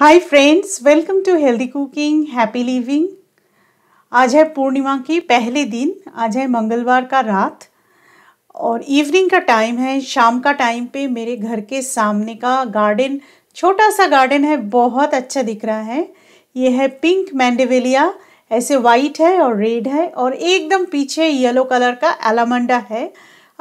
hi friends welcome to healthy cooking happy living आज है पूर्णिमा के पहले दिन आज है मंगलवार का रात और इवनिंग का टाइम है शाम का टाइम पे मेरे घर के सामने का गार्डन छोटा सा गार्डन है बहुत अच्छा दिख रहा है ये है पिंक मैंडेवेलिया ऐसे वाइट है और रेड है और एकदम पीछे येलो कलर का एलामंडा है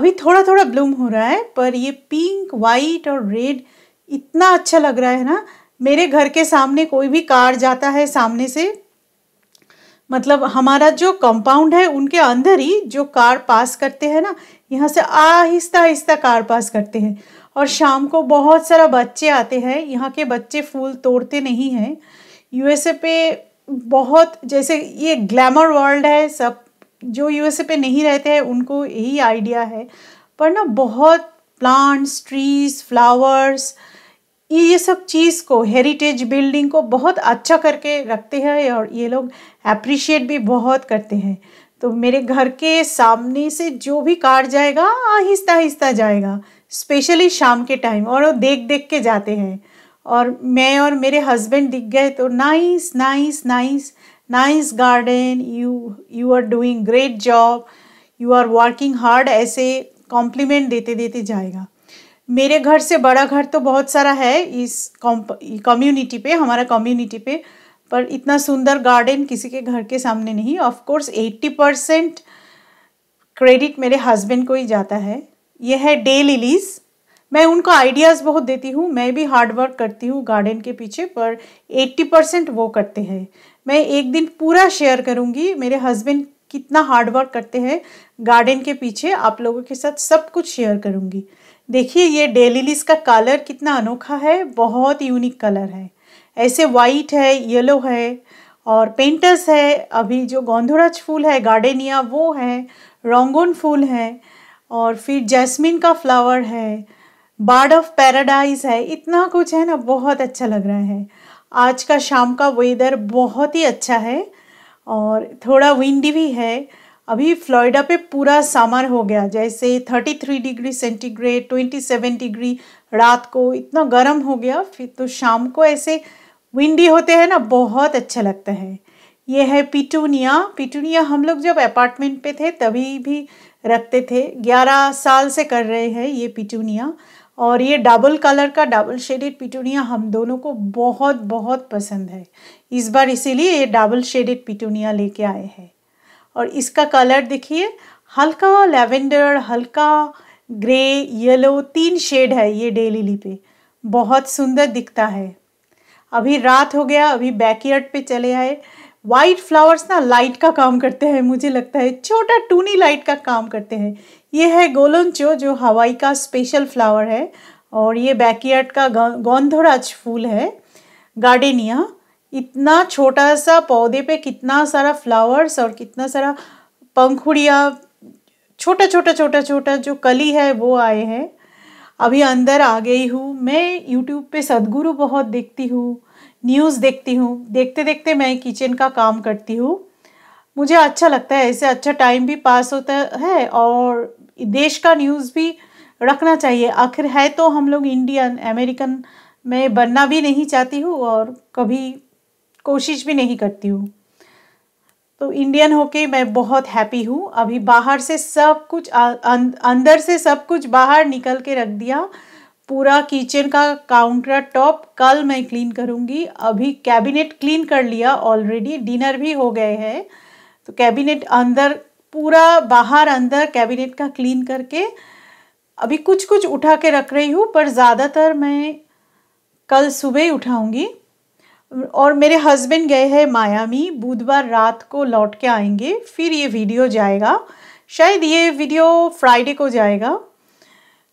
अभी थोड़ा थोड़ा ब्लूम हो रहा है पर ये पिंक वाइट और रेड इतना अच्छा लग रहा है ना मेरे घर के सामने कोई भी कार जाता है सामने से मतलब हमारा जो कंपाउंड है उनके अंदर ही जो कार पास करते हैं ना यहाँ से आहिस्ता आहिस्ता कार पास करते हैं और शाम को बहुत सारा बच्चे आते हैं यहाँ के बच्चे फूल तोड़ते नहीं हैं यूएसए पे बहुत जैसे ये ग्लैमर वर्ल्ड है सब जो यूएसए पे नहीं रहते हैं उनको यही आइडिया है पर ना बहुत प्लांट्स ट्रीज फ्लावर्स ये ये सब चीज़ को हेरिटेज बिल्डिंग को बहुत अच्छा करके रखते हैं और ये लोग अप्रिशिएट भी बहुत करते हैं तो मेरे घर के सामने से जो भी कार जाएगा आहिस्ता आहिस्ता जाएगा स्पेशली शाम के टाइम और वो देख देख के जाते हैं और मैं और मेरे हस्बैंड दिख गए तो nice nice nice nice garden you you are doing great job you are working hard ऐसे कॉम्प्लीमेंट देते देते जाएगा मेरे घर से बड़ा घर तो बहुत सारा है इस कम्युनिटी पे हमारा कम्युनिटी पे पर इतना सुंदर गार्डन किसी के घर के सामने नहीं ऑफ कोर्स 80 परसेंट क्रेडिट मेरे हस्बैंड को ही जाता है यह है डे लिलीज मैं उनको आइडियाज़ बहुत देती हूँ मैं भी हार्डवर्क करती हूँ गार्डन के पीछे पर 80 परसेंट वो करते हैं मैं एक दिन पूरा शेयर करूँगी मेरे हस्बैंड कितना हार्डवर्क करते हैं गार्डन के पीछे आप लोगों के साथ सब कुछ शेयर करूँगी देखिए ये डेलीलिस का कलर कितना अनोखा है बहुत यूनिक कलर है ऐसे वाइट है येलो है और पेंटस है अभी जो गोंधोराज फूल है गार्डेनिया वो है रोंगोन फूल है और फिर जैस्मिन का फ्लावर है बार्ड ऑफ पैराडाइज है इतना कुछ है ना बहुत अच्छा लग रहा है आज का शाम का वेदर बहुत ही अच्छा है और थोड़ा विंडी भी है अभी फ्लोरिडा पे पूरा समर हो गया जैसे 33 डिग्री सेंटीग्रेड 27 डिग्री रात को इतना गर्म हो गया फिर तो शाम को ऐसे विंडी होते हैं ना बहुत अच्छा लगता है ये है पिटूनिया पिटूनिया हम लोग जब अपार्टमेंट पे थे तभी भी रखते थे ग्यारह साल से कर रहे हैं ये पिटूनिया और ये डबल कलर का डबल शेडेड पिटूनिया हम दोनों को बहुत बहुत पसंद है इस बार इसीलिए ये डबल शेडेड पिटूनिया लेके आए हैं और इसका कलर देखिए हल्का लेवेंडर हल्का ग्रे येलो तीन शेड है ये डे लिली पे बहुत सुंदर दिखता है अभी रात हो गया अभी बैकयार्ड पे चले आए वाइट फ्लावर्स ना लाइट का काम करते हैं मुझे लगता है छोटा टूनी लाइट का काम करते हैं ये है गोलोंचो जो हवाई का स्पेशल फ्लावर है और ये बैकयार्ड का गौंधराज फूल है गार्डेनिया इतना छोटा सा पौधे पे कितना सारा फ्लावर्स और कितना सारा पंखुड़िया छोटा छोटा छोटा छोटा जो कली है वो आए हैं अभी अंदर आ गई हूँ मैं यूट्यूब पे सदगुरु बहुत देखती हूँ न्यूज़ देखती हूँ देखते देखते मैं किचन का काम करती हूँ मुझे अच्छा लगता है ऐसे अच्छा टाइम भी पास होता है और देश का न्यूज़ भी रखना चाहिए आखिर है तो हम लोग इंडियन अमेरिकन मैं बनना भी नहीं चाहती हूँ और कभी कोशिश भी नहीं करती हूँ तो इंडियन होके मैं बहुत हैप्पी हूँ अभी बाहर से सब कुछ अं, अंदर से सब कुछ बाहर निकल के रख दिया पूरा किचन का काउंटर टॉप कल मैं क्लीन करूँगी अभी कैबिनेट क्लीन कर लिया ऑलरेडी डिनर भी हो गए हैं तो कैबिनेट अंदर पूरा बाहर अंदर कैबिनेट का क्लीन करके अभी कुछ कुछ उठा के रख रही हूँ पर ज़्यादातर मैं कल सुबह उठाऊँगी और मेरे हस्बैंड गए हैं मायामी बुधवार रात को लौट के आएंगे फिर ये वीडियो जाएगा शायद ये वीडियो फ्राइडे को जाएगा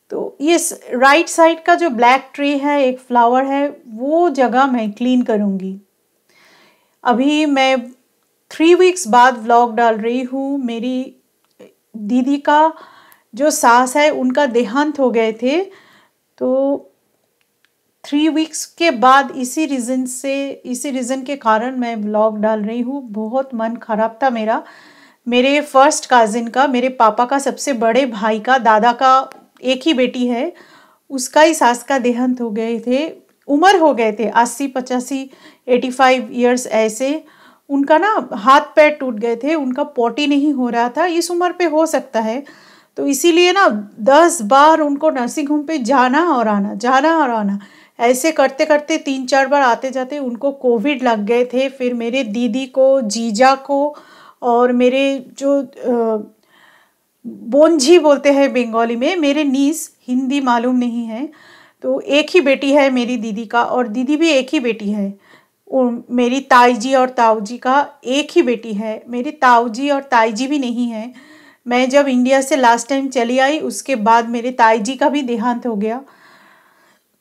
तो ये राइट साइड का जो ब्लैक ट्री है एक फ्लावर है वो जगह मैं क्लीन करूँगी अभी मैं थ्री वीक्स बाद व्लॉग डाल रही हूँ मेरी दीदी का जो सास है उनका देहांत हो गए थे तो थ्री वीक्स के बाद इसी रीज़न से इसी रीज़न के कारण मैं ब्लॉग डाल रही हूँ बहुत मन खराब था मेरा मेरे फर्स्ट काजिन का मेरे पापा का सबसे बड़े भाई का दादा का एक ही बेटी है उसका ही सास का देहांत हो गए थे उम्र हो गए थे अस्सी पचासी एटी फाइव ईयर्स ऐसे उनका ना हाथ पैर टूट गए थे उनका पोटी नहीं हो रहा था इस उम्र पे हो सकता है तो इसीलिए ना दस बार उनको नर्सिंग होम पे जाना और आना जाना और आना ऐसे करते करते तीन चार बार आते जाते उनको कोविड लग गए थे फिर मेरे दीदी को जीजा को और मेरे जो बोंझी बोलते हैं बंगाली में मेरे नीस हिंदी मालूम नहीं है तो एक ही बेटी है मेरी दीदी का और दीदी भी एक ही बेटी है मेरी ताई जी और ताऊ जी का एक ही बेटी है मेरी ताऊ जी और ताई जी भी नहीं है मैं जब इंडिया से लास्ट टाइम चली आई उसके बाद मेरे ताई जी का भी देहांत हो गया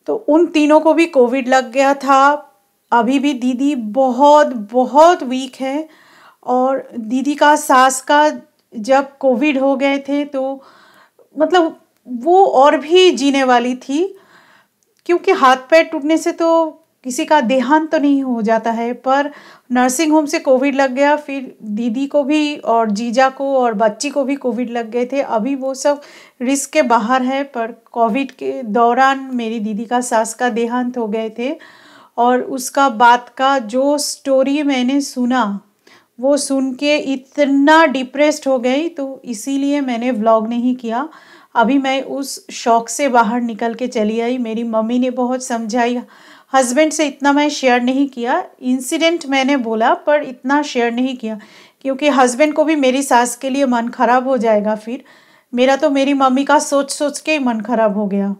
तो उन तीनों को भी कोविड लग गया था अभी भी दीदी बहुत बहुत वीक है और दीदी का सास का जब कोविड हो गए थे तो मतलब वो और भी जीने वाली थी क्योंकि हाथ पैर टूटने से तो किसी का देहांत तो नहीं हो जाता है पर नर्सिंग होम से कोविड लग गया फिर दीदी को भी और जीजा को और बच्ची को भी कोविड लग गए थे अभी वो सब रिस्क के बाहर है पर कोविड के दौरान मेरी दीदी का सास का देहांत हो गए थे और उसका बात का जो स्टोरी मैंने सुना वो सुन के इतना डिप्रेस्ड हो गई तो इसीलिए मैंने व्लॉग नहीं किया अभी मैं उस शौक से बाहर निकल के चली आई मेरी मम्मी ने बहुत समझाई हस्बैंड से इतना मैं शेयर नहीं किया इंसिडेंट मैंने बोला पर इतना शेयर नहीं किया क्योंकि हस्बैंड को भी मेरी सास के लिए मन खराब हो जाएगा फिर मेरा तो मेरी मम्मी का सोच सोच के ही मन खराब हो गया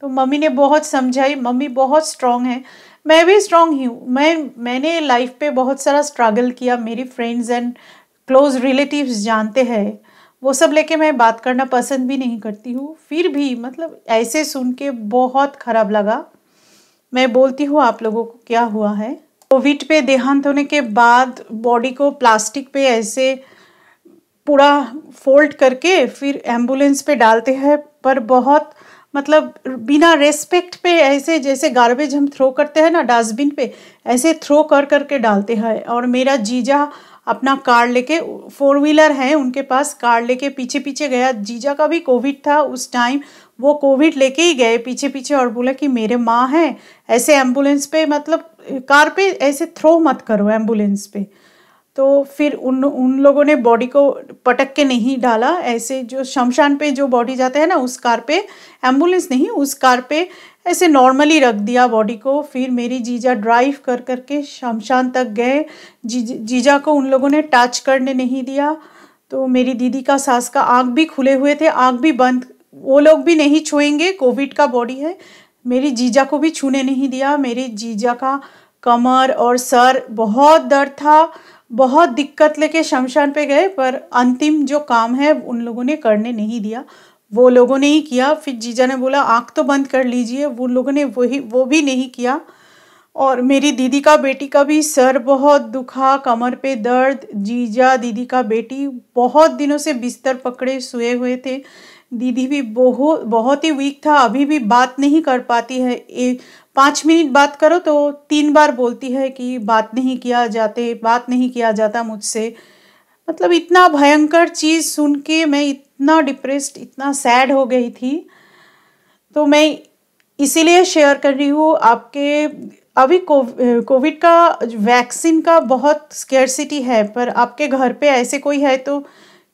तो मम्मी ने बहुत समझाई मम्मी बहुत स्ट्रांग है मैं भी स्ट्रांग ही हूँ मैं मैंने लाइफ पे बहुत सारा स्ट्रगल किया मेरी फ्रेंड्स एंड क्लोज रिलेटिव्स जानते हैं वो सब लेके मैं बात करना पसंद भी नहीं करती हूँ फिर भी मतलब ऐसे सुन के बहुत ख़राब लगा मैं बोलती हूँ आप लोगों को क्या हुआ है कोविड पे देहांत होने के बाद बॉडी को प्लास्टिक पे ऐसे पूरा फोल्ड करके फिर एम्बुलेंस पे डालते हैं पर बहुत मतलब बिना रेस्पेक्ट पे ऐसे जैसे गार्बेज हम थ्रो करते हैं ना डस्टबिन पे ऐसे थ्रो कर करके डालते हैं और मेरा जीजा अपना कार लेके फोर व्हीलर है उनके पास कार लेके पीछे पीछे गया जीजा का भी कोविड था उस टाइम वो कोविड लेके ही गए पीछे पीछे और बोला कि मेरे माँ हैं ऐसे एम्बुलेंस पे मतलब कार पे ऐसे थ्रो मत करो एम्बुलेंस पे तो फिर उन उन लोगों ने बॉडी को पटक के नहीं डाला ऐसे जो शमशान पे जो बॉडी जाते हैं ना उस कार पे एम्बुलेंस नहीं उस कार पे ऐसे नॉर्मली रख दिया बॉडी को फिर मेरी जीजा ड्राइव कर कर के शमशान तक गए जी जीजा को उन लोगों ने टच करने नहीं दिया तो मेरी दीदी का सास का आँख भी खुले हुए थे आँख भी बंद वो लोग भी नहीं छुएंगे कोविड का बॉडी है मेरी जीजा को भी छूने नहीं दिया मेरी जीजा का कमर और सर बहुत दर्द था बहुत दिक्कत लेके शमशान पे गए पर अंतिम जो काम है उन लोगों ने करने नहीं दिया वो लोगों ने ही किया फिर जीजा ने बोला आँख तो बंद कर लीजिए वो लोगों ने वही वो भी नहीं किया और मेरी दीदी का बेटी का भी सर बहुत दुखा कमर पे दर्द जीजा दीदी का बेटी बहुत दिनों से बिस्तर पकड़े सोए हुए थे दीदी भी बहुत बहुत ही वीक था अभी भी बात नहीं कर पाती है ए, पाँच मिनट बात करो तो तीन बार बोलती है कि बात नहीं किया जाते बात नहीं किया जाता मुझसे मतलब इतना भयंकर चीज़ सुन के मैं इतना डिप्रेस्ड इतना सैड हो गई थी तो मैं इसीलिए शेयर कर रही हूँ आपके अभी कोविड का वैक्सीन का बहुत स्केरसिटी है पर आपके घर पे ऐसे कोई है तो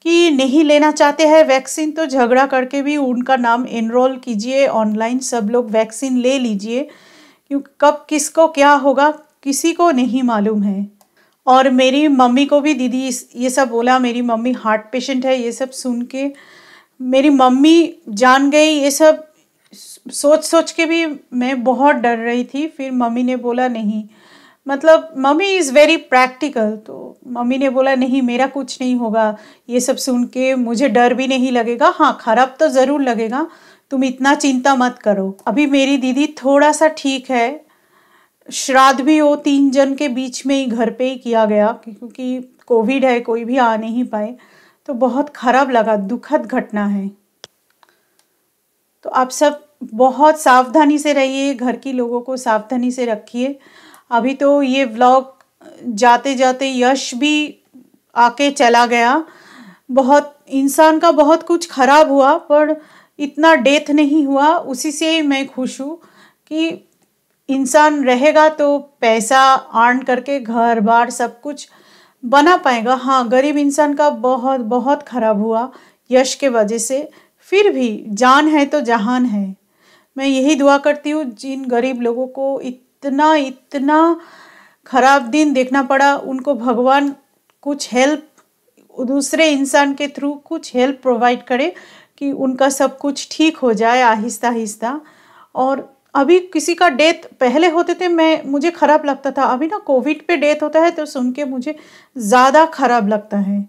कि नहीं लेना चाहते हैं वैक्सीन तो झगड़ा करके भी उनका नाम एनरोल कीजिए ऑनलाइन सब लोग वैक्सीन ले लीजिए क्योंकि कब किसको क्या होगा किसी को नहीं मालूम है और मेरी मम्मी को भी दीदी ये सब बोला मेरी मम्मी हार्ट पेशेंट है ये सब सुन के मेरी मम्मी जान गई ये सब सोच सोच के भी मैं बहुत डर रही थी फिर मम्मी ने बोला नहीं मतलब मम्मी इज़ वेरी प्रैक्टिकल तो मम्मी ने बोला नहीं मेरा कुछ नहीं होगा ये सब सुन के मुझे डर भी नहीं लगेगा हाँ खराब तो ज़रूर लगेगा तुम इतना चिंता मत करो अभी मेरी दीदी थोड़ा सा ठीक है श्राद्ध भी वो तीन जन के बीच में ही घर पे ही किया गया क्योंकि कोविड है कोई भी आ नहीं पाए तो बहुत खराब लगा दुखद घटना है तो आप सब बहुत सावधानी से रहिए घर की लोगों को सावधानी से रखिए अभी तो ये व्लॉग जाते जाते यश भी आके चला गया बहुत इंसान का बहुत कुछ खराब हुआ पर इतना डेथ नहीं हुआ उसी से मैं खुश हूँ कि इंसान रहेगा तो पैसा आर्न करके घर बार सब कुछ बना पाएगा हाँ गरीब इंसान का बहुत बहुत खराब हुआ यश के वजह से फिर भी जान है तो जहान है मैं यही दुआ करती हूँ जिन गरीब लोगों को इत इतना इतना खराब दिन देखना पड़ा उनको भगवान कुछ हेल्प दूसरे इंसान के थ्रू कुछ हेल्प प्रोवाइड करे कि उनका सब कुछ ठीक हो जाए आहिस्ता आहिस्ता और अभी किसी का डेथ पहले होते थे मैं मुझे ख़राब लगता था अभी ना कोविड पे डेथ होता है तो सुन के मुझे ज़्यादा ख़राब लगता है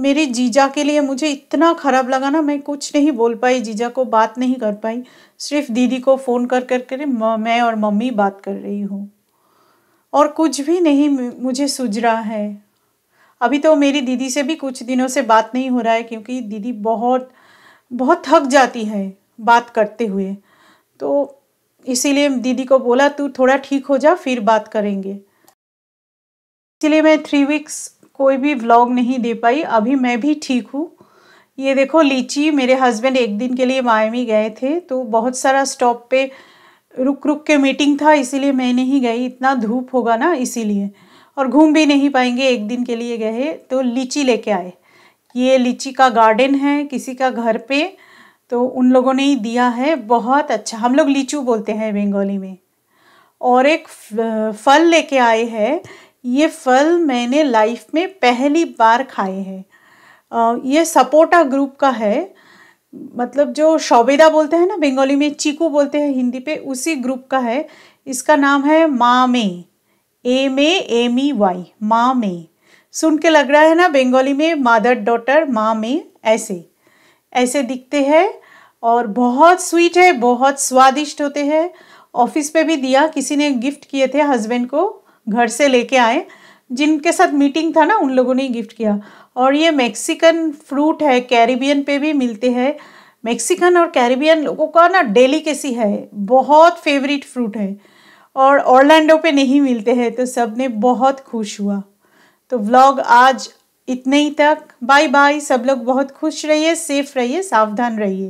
मेरे जीजा के लिए मुझे इतना ख़राब लगा ना मैं कुछ नहीं बोल पाई जीजा को बात नहीं कर पाई सिर्फ दीदी को फ़ोन कर कर कर मैं और मम्मी बात कर रही हूँ और कुछ भी नहीं मुझे सूझ रहा है अभी तो मेरी दीदी से भी कुछ दिनों से बात नहीं हो रहा है क्योंकि दीदी बहुत बहुत थक जाती है बात करते हुए तो इसीलिए दीदी को बोला तू थोड़ा ठीक हो जा फिर बात करेंगे इसीलिए मैं थ्री वीक्स कोई भी व्लॉग नहीं दे पाई अभी मैं भी ठीक हूँ ये देखो लीची मेरे हस्बैंड एक दिन के लिए मायमी गए थे तो बहुत सारा स्टॉप पे रुक रुक के मीटिंग था इसीलिए मैं नहीं गई इतना धूप होगा ना इसीलिए और घूम भी नहीं पाएंगे एक दिन के लिए गए तो लीची लेके आए ये लीची का गार्डन है किसी का घर पे तो उन लोगों ने ही दिया है बहुत अच्छा हम लोग लीचू बोलते हैं बंगाली में और एक फल लेके आए हैं ये फल मैंने लाइफ में पहली बार खाए हैं ये सपोटा ग्रुप का है मतलब जो शौबेदा बोलते हैं ना बंगाली में चीकू बोलते हैं हिंदी पे उसी ग्रुप का है इसका नाम है मामे ए मे ई वाई मामे सुन के लग रहा है ना बंगाली में मादर डॉटर मामे ऐसे ऐसे दिखते हैं और बहुत स्वीट है बहुत स्वादिष्ट होते हैं ऑफिस पे भी दिया किसी ने गिफ्ट किए थे हस्बैंड को घर से लेके आए जिनके साथ मीटिंग था ना उन लोगों ने गिफ्ट किया और ये मेक्सिकन फ्रूट है कैरिबियन पे भी मिलते हैं मेक्सिकन और कैरिबियन लोगों का ना डेलीकेसी है बहुत फेवरेट फ्रूट है और ऑर्लैंडो पे नहीं मिलते हैं तो सब ने बहुत खुश हुआ तो व्लॉग आज इतने ही तक बाय बाय सब लोग बहुत खुश रहिए सेफ रहिए सावधान रहिए